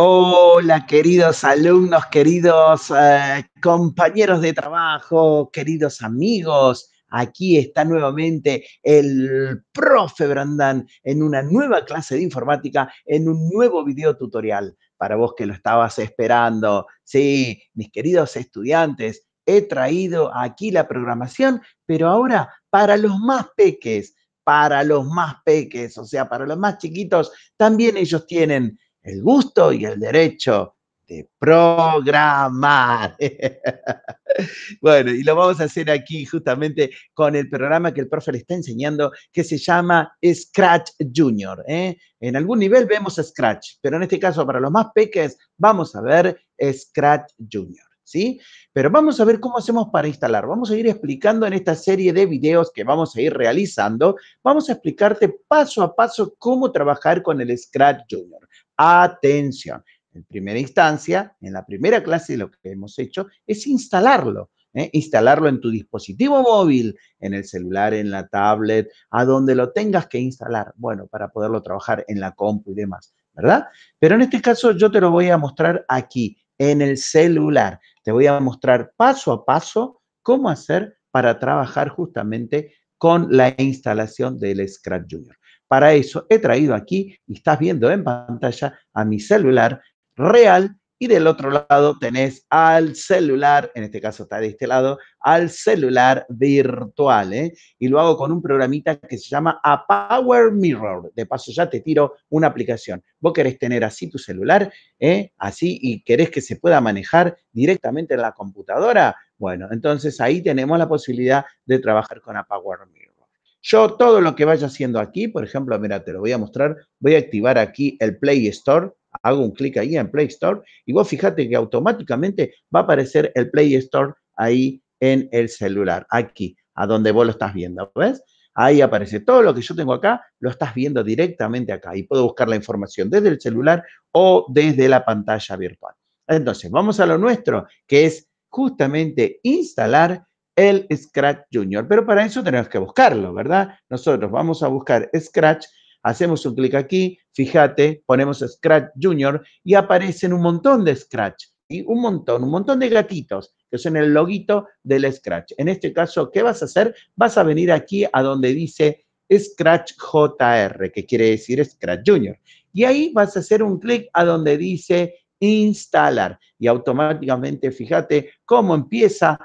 Hola, queridos alumnos, queridos eh, compañeros de trabajo, queridos amigos. Aquí está nuevamente el profe Brandán en una nueva clase de informática, en un nuevo video tutorial para vos que lo estabas esperando. Sí, mis queridos estudiantes, he traído aquí la programación, pero ahora para los más peques, para los más peques, o sea, para los más chiquitos, también ellos tienen el gusto y el derecho de programar. bueno, y lo vamos a hacer aquí justamente con el programa que el profe le está enseñando, que se llama Scratch Junior. ¿eh? En algún nivel vemos Scratch, pero en este caso para los más peques vamos a ver Scratch Junior. ¿sí? Pero vamos a ver cómo hacemos para instalar. Vamos a ir explicando en esta serie de videos que vamos a ir realizando. Vamos a explicarte paso a paso cómo trabajar con el Scratch Junior. Atención, en primera instancia, en la primera clase lo que hemos hecho es instalarlo. ¿eh? Instalarlo en tu dispositivo móvil, en el celular, en la tablet, a donde lo tengas que instalar. Bueno, para poderlo trabajar en la compu y demás, ¿verdad? Pero en este caso yo te lo voy a mostrar aquí en el celular. Te voy a mostrar paso a paso cómo hacer para trabajar justamente con la instalación del Scratch Junior. Para eso he traído aquí, y estás viendo en pantalla, a mi celular real y del otro lado tenés al celular, en este caso está de este lado, al celular virtual. ¿eh? Y lo hago con un programita que se llama A Power Mirror. De paso ya te tiro una aplicación. Vos querés tener así tu celular, ¿eh? así, y querés que se pueda manejar directamente en la computadora. Bueno, entonces ahí tenemos la posibilidad de trabajar con A Power Mirror. Yo todo lo que vaya haciendo aquí, por ejemplo, mira, te lo voy a mostrar, voy a activar aquí el Play Store hago un clic ahí en Play Store y vos fíjate que automáticamente va a aparecer el Play Store ahí en el celular, aquí, a donde vos lo estás viendo, ¿ves? Ahí aparece todo lo que yo tengo acá, lo estás viendo directamente acá y puedo buscar la información desde el celular o desde la pantalla virtual. Entonces, vamos a lo nuestro, que es justamente instalar el Scratch Junior. Pero para eso tenemos que buscarlo, ¿verdad? Nosotros vamos a buscar Scratch Hacemos un clic aquí, fíjate, ponemos Scratch Junior y aparecen un montón de Scratch. Y un montón, un montón de gatitos que son el loguito del Scratch. En este caso, ¿qué vas a hacer? Vas a venir aquí a donde dice Scratch JR, que quiere decir Scratch Junior. Y ahí vas a hacer un clic a donde dice instalar. Y automáticamente, fíjate cómo empieza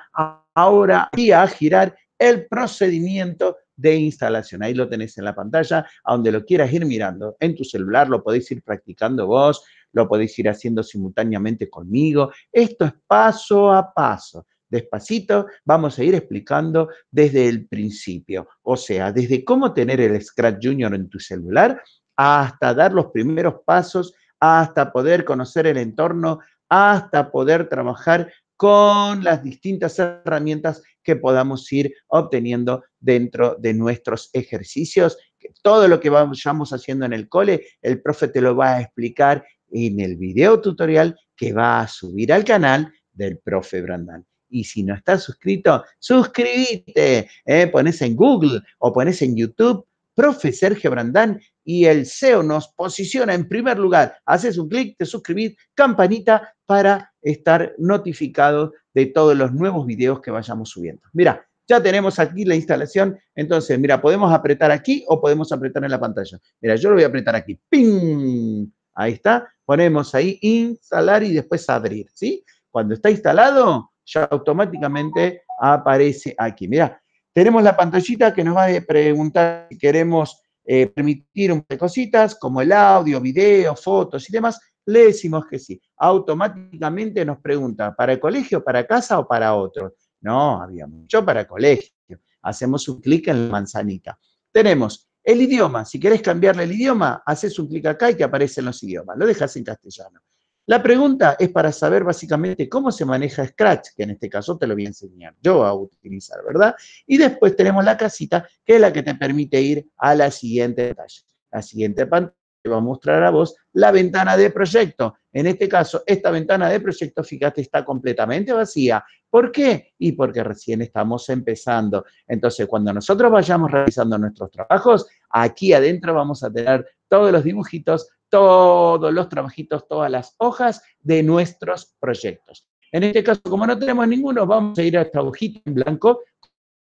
ahora a girar el procedimiento de instalación. Ahí lo tenés en la pantalla, a donde lo quieras ir mirando. En tu celular lo podéis ir practicando vos, lo podéis ir haciendo simultáneamente conmigo. Esto es paso a paso. Despacito vamos a ir explicando desde el principio, o sea, desde cómo tener el Scratch Junior en tu celular hasta dar los primeros pasos, hasta poder conocer el entorno, hasta poder trabajar con las distintas herramientas que podamos ir obteniendo dentro de nuestros ejercicios. Todo lo que vayamos haciendo en el cole, el profe te lo va a explicar en el video tutorial que va a subir al canal del profe Brandán. Y si no estás suscrito, suscríbete, eh, pones en Google o pones en YouTube, profe Sergio Brandán, y el SEO nos posiciona en primer lugar. Haces un clic, te suscribís, campanita para estar notificado de todos los nuevos videos que vayamos subiendo. Mira, ya tenemos aquí la instalación. Entonces, mira, podemos apretar aquí o podemos apretar en la pantalla. Mira, yo lo voy a apretar aquí. ¡Ping! Ahí está. Ponemos ahí instalar y después abrir, ¿sí? Cuando está instalado, ya automáticamente aparece aquí. Mira, tenemos la pantallita que nos va a preguntar si queremos eh, permitir un par de cositas como el audio, video, fotos y demás. Le decimos que sí automáticamente nos pregunta, ¿para el colegio, para casa o para otro? No, había mucho para colegio. Hacemos un clic en la manzanita. Tenemos el idioma. Si quieres cambiarle el idioma, haces un clic acá y te aparecen los idiomas. Lo dejas en castellano. La pregunta es para saber básicamente cómo se maneja Scratch, que en este caso te lo voy a enseñar yo a utilizar, ¿verdad? Y después tenemos la casita, que es la que te permite ir a la siguiente detalle La siguiente pantalla te va a mostrar a vos la ventana de proyecto. En este caso, esta ventana de proyectos, fíjate, está completamente vacía. ¿Por qué? Y porque recién estamos empezando. Entonces, cuando nosotros vayamos realizando nuestros trabajos, aquí adentro vamos a tener todos los dibujitos, todos los trabajitos, todas las hojas de nuestros proyectos. En este caso, como no tenemos ninguno, vamos a ir a esta hojita en blanco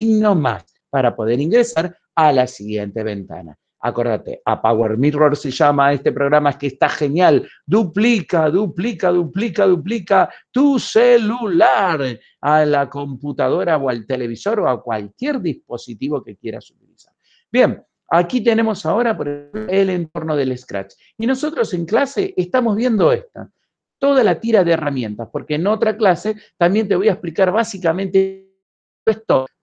y no más para poder ingresar a la siguiente ventana. Acordate, a Power Mirror se llama este programa, es que está genial. Duplica, duplica, duplica, duplica tu celular a la computadora o al televisor o a cualquier dispositivo que quieras utilizar. Bien, aquí tenemos ahora por el entorno del Scratch. Y nosotros en clase estamos viendo esta, toda la tira de herramientas, porque en otra clase también te voy a explicar básicamente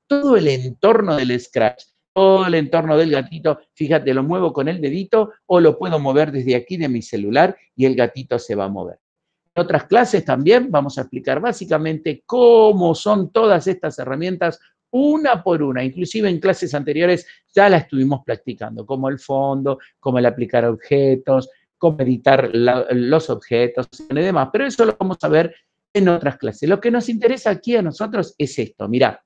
todo el entorno del Scratch todo el entorno del gatito, fíjate, lo muevo con el dedito o lo puedo mover desde aquí de mi celular y el gatito se va a mover. En otras clases también vamos a explicar básicamente cómo son todas estas herramientas una por una, inclusive en clases anteriores ya las estuvimos practicando, como el fondo, como el aplicar objetos, cómo editar los objetos y demás, pero eso lo vamos a ver en otras clases. Lo que nos interesa aquí a nosotros es esto, mirá,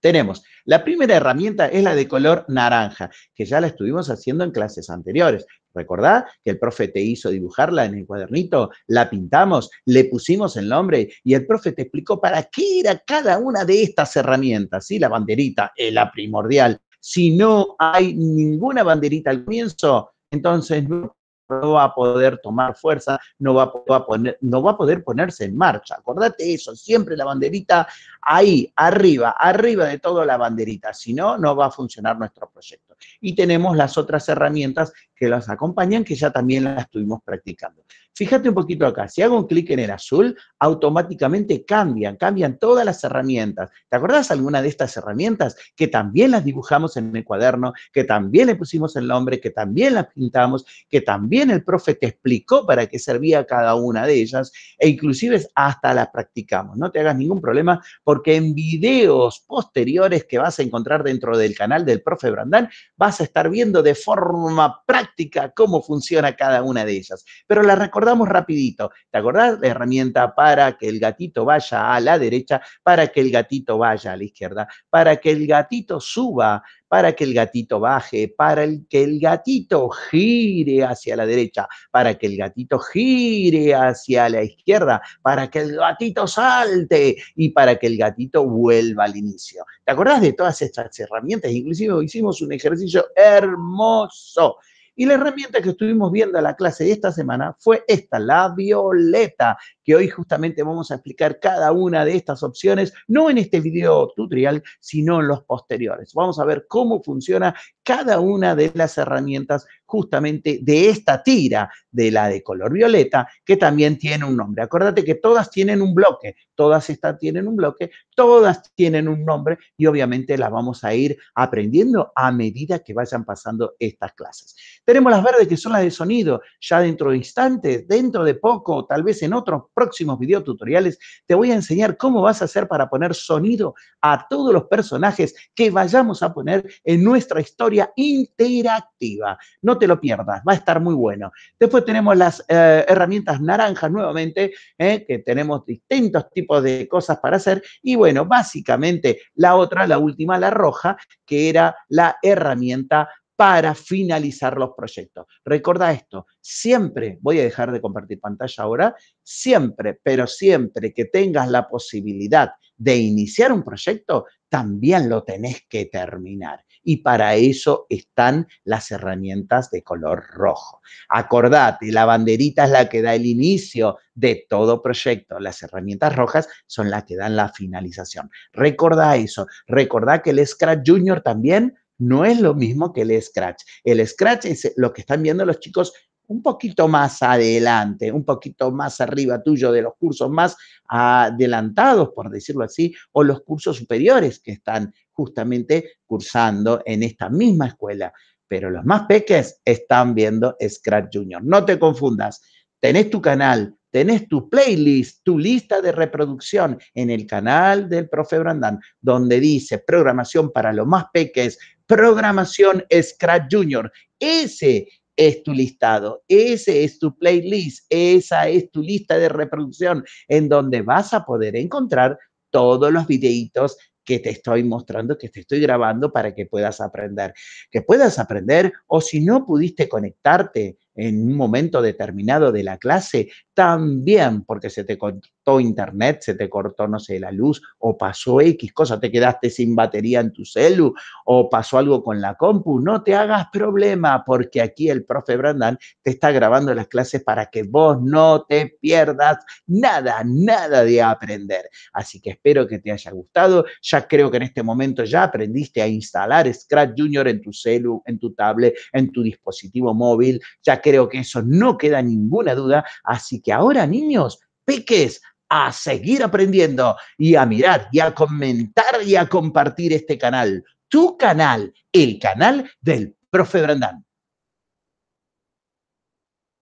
tenemos, la primera herramienta es la de color naranja, que ya la estuvimos haciendo en clases anteriores. ¿Recordá que el profe te hizo dibujarla en el cuadernito? La pintamos, le pusimos el nombre y el profe te explicó para qué era cada una de estas herramientas, ¿sí? La banderita es la primordial. Si no hay ninguna banderita al comienzo, entonces no no va a poder tomar fuerza, no va, a no va a poder ponerse en marcha. Acordate eso, siempre la banderita ahí, arriba, arriba de todo la banderita, si no, no va a funcionar nuestro proyecto. Y tenemos las otras herramientas que las acompañan, que ya también las estuvimos practicando. Fíjate un poquito acá, si hago un clic en el azul, automáticamente cambian, cambian todas las herramientas. ¿Te acordás alguna de estas herramientas que también las dibujamos en el cuaderno, que también le pusimos el nombre, que también las pintamos, que también el profe te explicó para qué servía cada una de ellas e inclusive hasta las practicamos? No te hagas ningún problema porque en videos posteriores que vas a encontrar dentro del canal del profe Brandán vas a estar viendo de forma práctica cómo funciona cada una de ellas. Pero la recordamos rapidito. ¿Te acordás? La herramienta para que el gatito vaya a la derecha, para que el gatito vaya a la izquierda, para que el gatito suba, para que el gatito baje, para que el gatito gire hacia la derecha, para que el gatito gire hacia la izquierda, para que el gatito salte y para que el gatito vuelva al inicio. ¿Te acordás de todas estas herramientas? Inclusive hicimos un ejercicio hermoso y la herramienta que estuvimos viendo en la clase de esta semana fue esta, la violeta, que hoy justamente vamos a explicar cada una de estas opciones, no en este video tutorial, sino en los posteriores. Vamos a ver cómo funciona cada una de las herramientas justamente de esta tira, de la de color violeta, que también tiene un nombre. Acuérdate que todas tienen un bloque, todas estas tienen un bloque, todas tienen un nombre y obviamente las vamos a ir aprendiendo a medida que vayan pasando estas clases. Tenemos las verdes que son las de sonido, ya dentro de instantes, dentro de poco, tal vez en otros próximos videotutoriales, te voy a enseñar cómo vas a hacer para poner sonido a todos los personajes que vayamos a poner en nuestra historia interactiva. No te lo pierdas, va a estar muy bueno. Después tenemos las eh, herramientas naranjas nuevamente, eh, que tenemos distintos tipos de cosas para hacer. Y bueno, básicamente la otra, la última, la roja, que era la herramienta para finalizar los proyectos. Recuerda esto, siempre, voy a dejar de compartir pantalla ahora, siempre, pero siempre que tengas la posibilidad de iniciar un proyecto, también lo tenés que terminar y para eso están las herramientas de color rojo. Acordate, la banderita es la que da el inicio de todo proyecto. Las herramientas rojas son las que dan la finalización. Recordá eso. Recordá que el Scratch Junior también no es lo mismo que el Scratch. El Scratch es lo que están viendo los chicos un poquito más adelante, un poquito más arriba tuyo de los cursos más adelantados, por decirlo así, o los cursos superiores que están justamente cursando en esta misma escuela. Pero los más peques están viendo Scratch Junior. No te confundas, tenés tu canal, tenés tu playlist, tu lista de reproducción en el canal del profe Brandán, donde dice programación para los más peques, programación Scratch Junior. Ese es tu listado, ese es tu playlist, esa es tu lista de reproducción en donde vas a poder encontrar todos los videitos que te estoy mostrando, que te estoy grabando para que puedas aprender, que puedas aprender o si no pudiste conectarte en un momento determinado de la clase, también porque se te cortó internet, se te cortó, no sé, la luz, o pasó X cosa, te quedaste sin batería en tu celu, o pasó algo con la compu. No te hagas problema, porque aquí el profe Brandán te está grabando las clases para que vos no te pierdas nada, nada de aprender. Así que espero que te haya gustado. Ya creo que en este momento ya aprendiste a instalar Scratch Junior en tu celu, en tu tablet, en tu dispositivo móvil. Ya creo que eso no queda ninguna duda. Así que ahora, niños, peques, a seguir aprendiendo y a mirar y a comentar y a compartir este canal, tu canal, el canal del profe Brandán.